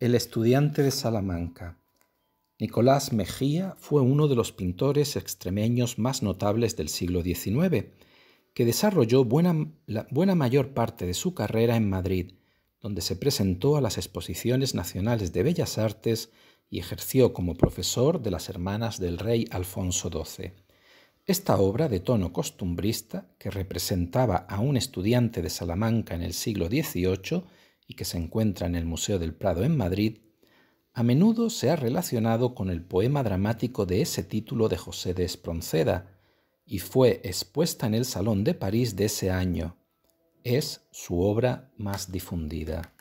El estudiante de Salamanca. Nicolás Mejía fue uno de los pintores extremeños más notables del siglo XIX, que desarrolló buena, mayor parte de su carrera en Madrid, donde se presentó a las exposiciones nacionales de Bellas Artes y ejerció como profesor de las hermanas del rey Alfonso XII. Esta obra de tono costumbrista, que representaba a un estudiante de Salamanca en el siglo XVIII, y que se encuentra en el Museo del Prado en Madrid, a menudo se ha relacionado con el poema dramático de ese título de José de Espronceda y fue expuesta en el Salón de París de ese año. Es su obra más difundida.